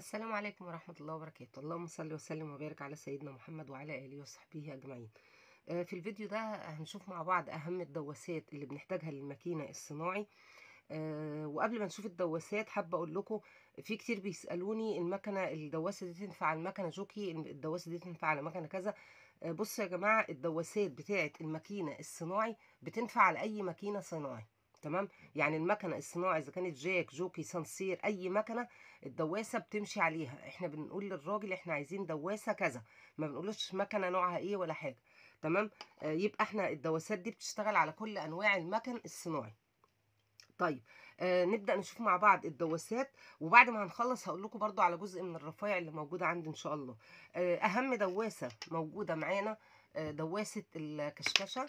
السلام عليكم ورحمة الله وبركاته اللهم صل وسلم وبارك على سيدنا محمد وعلى آله وصحبه أجمعين آه، في الفيديو ده هنشوف مع بعض أهم الدواسات اللي بنحتاجها للماكينة الصناعي آه، وقبل ما نشوف الدواسات حابة أقول لكم في كتير بيسألوني المكنة الدواسة دي تنفع على المكنة جوكي الدواسة دي تنفع على مكنة كذا آه، بصوا يا جماعة الدواسات بتاعة الماكينة الصناعي بتنفع على أي ماكينة صناعي تمام يعني المكنه الصناعي اذا كانت جاك جوكي سانسير اي مكنه الدواسه بتمشي عليها احنا بنقول للراجل احنا عايزين دواسه كذا ما بنقولش مكنه نوعها ايه ولا حاجه تمام آه يبقى احنا الدواسات دي بتشتغل على كل انواع المكن الصناعي طيب آه نبدا نشوف مع بعض الدواسات وبعد ما هنخلص هقول لكم برده على جزء من الرفايع اللي موجوده عندي ان شاء الله آه اهم دواسه موجوده معانا آه دواسه الكشكشه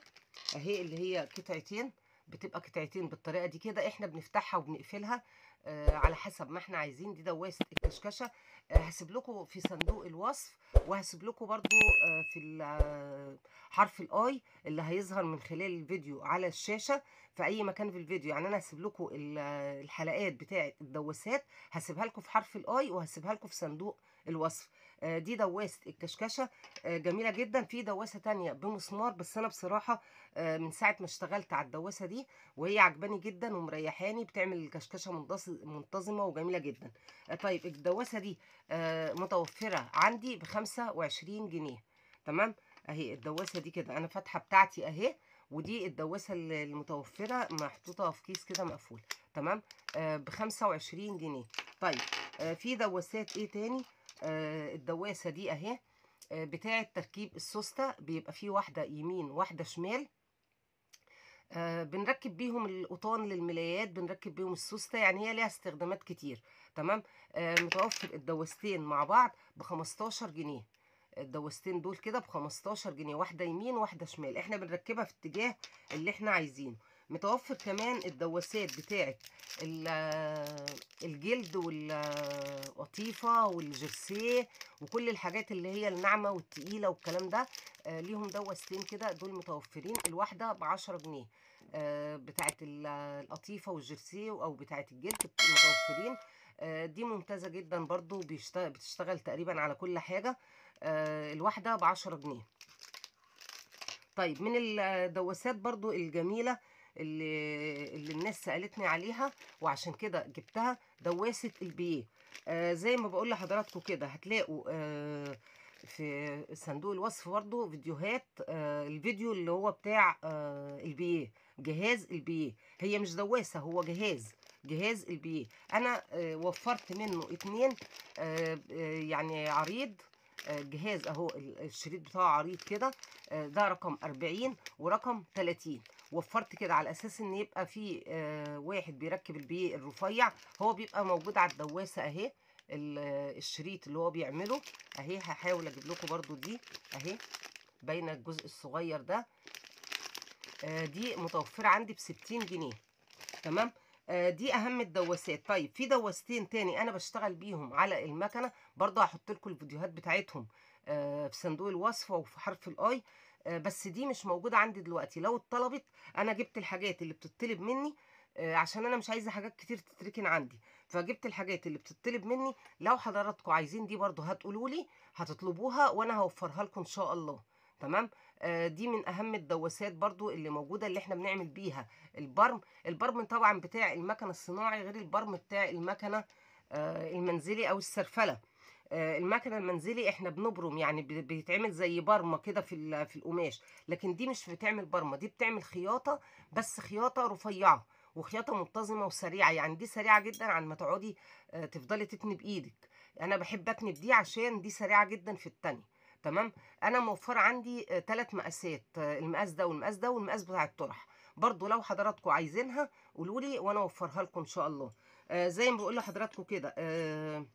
اهي اللي هي قطعتين بتبقى قطعتين بالطريقه دي كده احنا بنفتحها وبنقفلها آه، على حسب ما احنا عايزين دي دواسه الكشكشه آه، هسيب لكم في صندوق الوصف وهسيب لكم برده آه، في حرف الاي اللي هيظهر من خلال الفيديو على الشاشه في اي مكان في الفيديو يعني انا هسيب لكم الحلقات بتاعه الدواسات هسيبها لكم في حرف الاي وهسيبها لكم في صندوق الوصف دي دواسه الكشكشه جميله جدا في دواسه تانية بمسمار بس انا بصراحه من ساعه ما اشتغلت على الدواسه دي وهي عجباني جدا ومريحاني بتعمل الكشكشه من منتظمه وجميله جدا آه، طيب الدواسه دي آه، متوفره عندي ب 25 جنيه تمام اهي الدواسه دي كده انا فاتحه بتاعتي اهي ودي الدواسه المتوفره محطوطه في كيس كده مقفول تمام آه، ب 25 جنيه طيب في دواسات ايه تاني الدواسه دي اهي آه بتاعه تركيب السوسته بيبقى فيه واحده يمين واحده شمال آه، بنركب بيهم القطان للملايات بنركب بيهم السوسته يعني هي ليها استخدامات كتير تمام آه، متوفر الدوستين مع بعض ب 15 جنيه الدوستين دول كده ب 15 جنيه واحده يمين واحده شمال احنا بنركبها في اتجاه اللي احنا عايزينه متوفر كمان الدواسات بتاعه آه، الجلد والقطيفه والجرسيه وكل الحاجات اللي هي الناعمه والتقيله والكلام ده ليهم دواستين كده دول متوفرين الواحده ب 10 جنيه آه، بتاعت القطيفه والجرسيه او بتاعت الجلد متوفرين آه، دي ممتازه جدا برضو بتشتغل تقريبا على كل حاجه آه، الواحده ب 10 جنيه طيب من الدواسات برضو الجميله اللي, اللي الناس سالتني عليها وعشان كده جبتها دواسه البيه إيه. آه زي ما بقول لحضراتكم كده هتلاقوا آه في صندوق الوصف برضو فيديوهات آه الفيديو اللي هو بتاع آه البيه جهاز البيه هي مش دواسه هو جهاز جهاز البيه انا آه وفرت منه اتنين آه, آه، يعني عريض آه، جهاز اهو الشريط بتاعه عريض كده آه، ده رقم 40 ورقم 30 وفرت كده على اساس ان يبقى في واحد بيركب البي إيه الرفيع هو بيبقى موجود على الدواسه اهي الشريط اللي هو بيعمله اهي هحاول اجيب لكم برضو دي اهي باينه الجزء الصغير ده آه دي متوفره عندي ب 60 جنيه تمام آه دي اهم الدواسات طيب في دواستين تاني انا بشتغل بيهم على المكنه برضو هحط لكم الفيديوهات بتاعتهم آه في صندوق الوصف وفي حرف الاي آه، بس دي مش موجوده عندي دلوقتي لو اتطلبت انا جبت الحاجات اللي بتطلب مني آه، عشان انا مش عايزه حاجات كتير تتركن عندي فجبت الحاجات اللي بتطلب مني لو حضراتكم عايزين دي برضو هتقولوا لي هتطلبوها وانا هوفرها لكم ان شاء الله تمام آه، دي من اهم الدواسات برضو اللي موجوده اللي احنا بنعمل بيها البرم البرم طبعا بتاع المكنه الصناعي غير البرم بتاع المكنه آه، المنزلي او السرفله آه، المكنه المنزلي احنا بنبرم يعني بيتعمل زي برمه كده في في القماش لكن دي مش بتعمل برمه دي بتعمل خياطه بس خياطه رفيعه وخياطه منتظمه وسريعه يعني دي سريعه جدا عن ما تقعدي آه، تفضلي تتني بايدك انا بحب اتني بدي عشان دي سريعه جدا في التني تمام انا موفر عندي ثلاث آه، مقاسات آه، المقاس ده والمقاس ده والمقاس بتاع الطرح برضو لو حضراتكم عايزينها قولوا لي وانا اوفرها لكم ان شاء الله زي ما بقول لحضراتكم كده هيبقى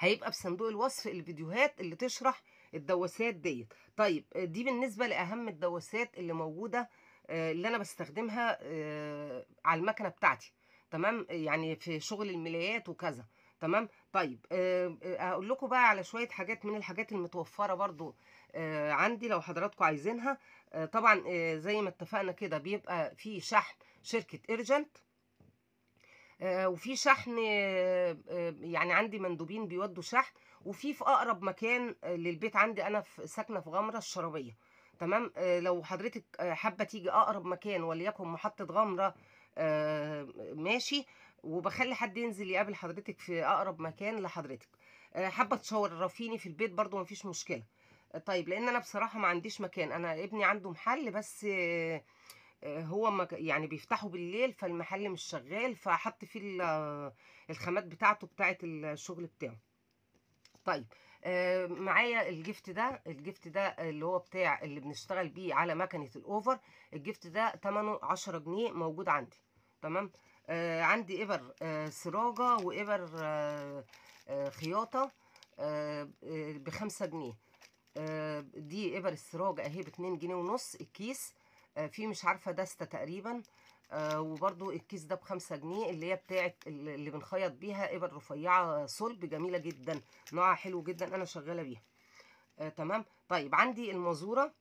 هيبقى صندوق الوصف الفيديوهات اللي تشرح الدواسات ديت طيب دي بالنسبه لاهم الدواسات اللي موجوده آه، اللي انا بستخدمها آه، على المكنه بتاعتي تمام يعني في شغل الملايات وكذا تمام طيب هقول آه، لكم بقى على شويه حاجات من الحاجات المتوفره برضو عندي لو حضراتكم عايزينها طبعا زي ما اتفقنا كده بيبقى في شحن شركه ايرجنت وفي شحن يعني عندي مندوبين بيودوا شحن وفي في اقرب مكان للبيت عندي انا في ساكنه في غمره الشرابيه تمام آه، لو حضرتك آه، حابه تيجي اقرب مكان وليكن محطه غمره آه، ماشي وبخلي حد ينزل يقابل حضرتك في اقرب مكان لحضرتك حابه تشرفيني في البيت برضو مفيش مشكله طيب لان انا بصراحه ما عنديش مكان انا ابني عنده محل بس هو يعني بيفتحه بالليل فالمحل مش شغال فحط فيه الخامات بتاعته بتاعه الشغل بتاعه طيب آه، معايا الجفت ده الجفت ده اللي هو بتاع اللي بنشتغل بيه على مكنه الاوفر الجفت ده ثمنه 10 جنيه موجود عندي تمام آه عندي ابر آه سراجه وابر آه،, آه خياطه آه،, آه بخمسة جنيه آه دي ابر السراجه اهي باتنين جنيه ونص الكيس آه في مش عارفه دستة تقريبا آه، وبرده الكيس ده بخمسة جنيه اللي هي بتاعه اللي بنخيط بيها ابر رفيعه صلب جميله جدا نوعها حلو جدا انا شغاله بيها آه تمام طيب عندي المزوره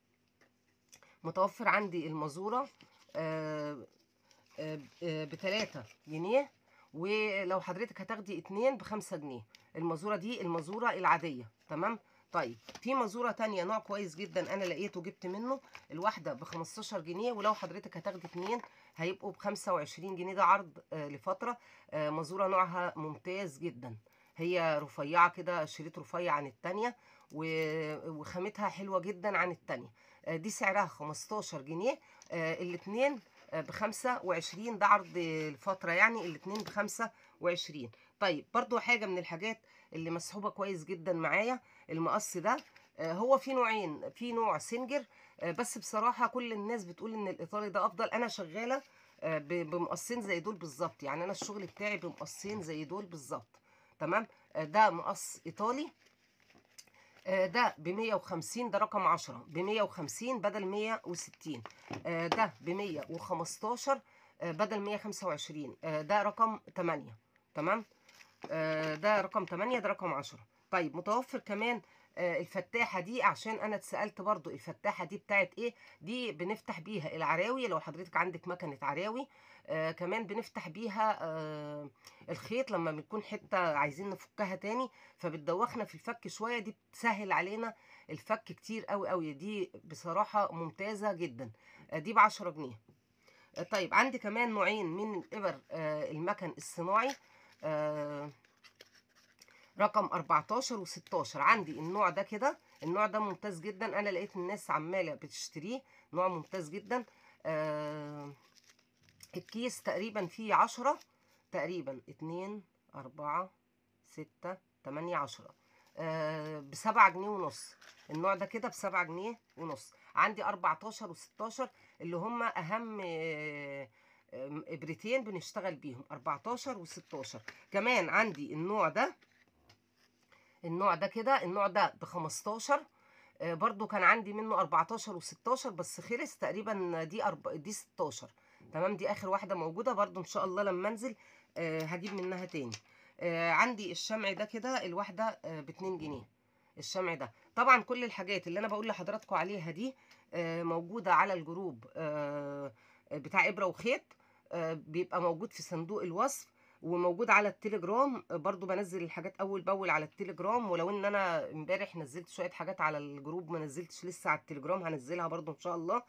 متوفر عندي المزوره بثلاثة آه، آه، بتلاتة جنيه ولو حضرتك هتاخدي اتنين بخمسة جنيه المزورة دي المزورة العادية تمام طيب في مزوره تانية نوع كويس جدا انا لقيته جبت منه الواحده ب 15 جنيه ولو حضرتك هتاخدي اتنين هيبقوا ب 25 جنيه ده عرض آه لفتره آه مزوره نوعها ممتاز جدا هي رفيعه كده شريط رفيع عن التانية وخامتها حلوه جدا عن التانية آه دي سعرها 15 جنيه آه الاتنين آه، ب 25 ده عرض الفتره يعني الاتنين ب 25 وعشرين طيب برضو حاجة من الحاجات اللي مسحوبة كويس جدا معايا المقص ده آه، هو في نوعين في نوع سنجر آه، بس بصراحة كل الناس بتقول ان الايطالي ده افضل انا شغالة آه، بمقصين زي دول بالظبط يعني انا الشغل بتاعي بمقصين زي دول بالظبط تمام ده مقص ايطالي ده ب 150 ده رقم 10 ب 150 بدل 160 ده ب 115 بدل 125 ده رقم 8 تمام آه ده رقم 8 ده رقم 10 طيب متوفر كمان آه الفتاحه دي عشان انا اتسالت برضو الفتاحه دي بتاعت ايه دي بنفتح بيها العراوي لو حضرتك عندك مكنه عراوي آه كمان بنفتح بيها آه الخيط لما بنكون حته عايزين نفكها تاني فبتدوخنا في الفك شويه دي بتسهل علينا الفك كتير قوي قوي دي بصراحه ممتازه جدا آه دي ب 10 جنيه آه طيب عندي كمان نوعين من الابر آه المكن الصناعي آه، رقم 14 و16 عندي النوع ده كده النوع ده ممتاز جدا انا لقيت الناس عماله بتشتريه نوع ممتاز جدا آه الكيس تقريبا فيه 10 تقريبا 2 4 6 8 10 آه ب 7 جنيه ونص النوع ده كده ب 7 جنيه ونص عندي 14 و16 اللي هم اهم آه ابرتين بنشتغل بيهم 14 و16 كمان عندي النوع ده النوع ده كده النوع ده ب 15 آه، برضو كان عندي منه 14 و16 بس خلص تقريبا دي أرب... دي 16 تمام دي اخر واحده موجوده برضو ان شاء الله لما انزل آه، هجيب منها تاني آه، عندي الشمع ده كده الواحده ب 2 جنيه الشمع ده طبعا كل الحاجات اللي انا بقول لحضراتكم عليها دي موجوده على الجروب بتاع ابره وخيط آه، بيبقى موجود في صندوق الوصف وموجود على التليجرام برضو بنزل الحاجات اول باول على التليجرام ولو ان انا امبارح نزلت شويه حاجات على الجروب ما نزلتش لسه على التليجرام هنزلها برضو ان شاء الله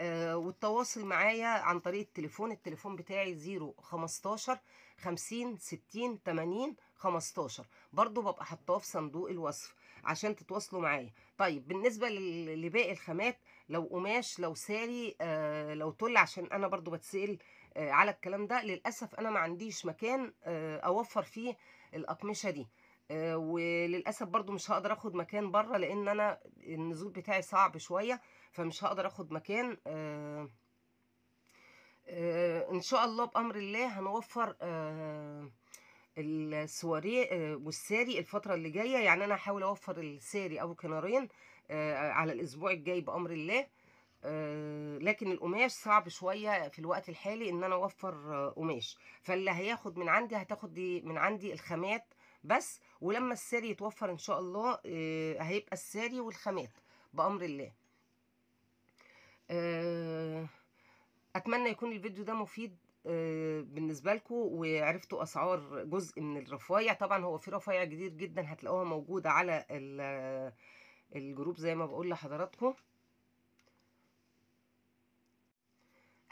آه، والتواصل معايا عن طريق التليفون التليفون بتاعي 015 50 60 80 15 برضو ببقى حطاه في صندوق الوصف عشان تتواصلوا معايا طيب بالنسبه لباقي الخامات لو قماش لو ساري آه، لو تل عشان انا برضو بتسال آه، على الكلام ده للاسف انا ما عنديش مكان آه، اوفر فيه الاقمشه دي وللاسف برضو مش هقدر اخد مكان بره لان انا النزول بتاعي صعب شويه فمش هقدر اخد مكان ان شاء الله بامر الله هنوفر السواريه السواري والساري الفتره اللي جايه يعني انا هحاول اوفر الساري ابو كنارين آه، على الاسبوع الجاي بامر الله آه، لكن القماش صعب شويه في الوقت الحالي ان انا اوفر آه، قماش فاللي هياخد من عندي هتاخد من عندي الخامات بس ولما الساري يتوفر ان شاء الله هيبقى الساري والخامات بامر الله اتمنى يكون الفيديو ده مفيد بالنسبه لكم وعرفتوا اسعار جزء من الرفايع طبعا هو في رفايع جديد جدا هتلاقوها موجوده على الجروب زي ما بقول لحضراتكم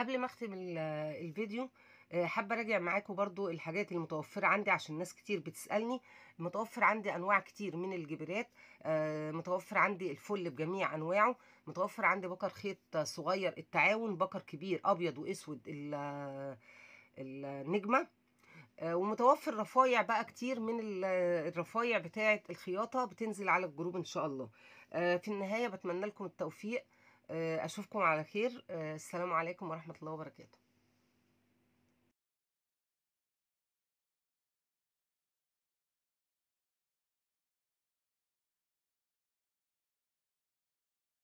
قبل ما اختم الفيديو آه، حابه اراجع معاكم برضو الحاجات المتوفره عندي عشان ناس كتير بتسالني متوفر عندي انواع كتير من الجبرات آه، متوفر عندي الفل بجميع انواعه متوفر عندي بكر خيط صغير التعاون بكر كبير ابيض واسود آه، النجمه آه، ومتوفر رفايع بقى كتير من الرفايع بتاعه الخياطه بتنزل على الجروب ان شاء الله آه، في النهايه بتمنى لكم التوفيق آه، اشوفكم على خير السلام عليكم ورحمه الله وبركاته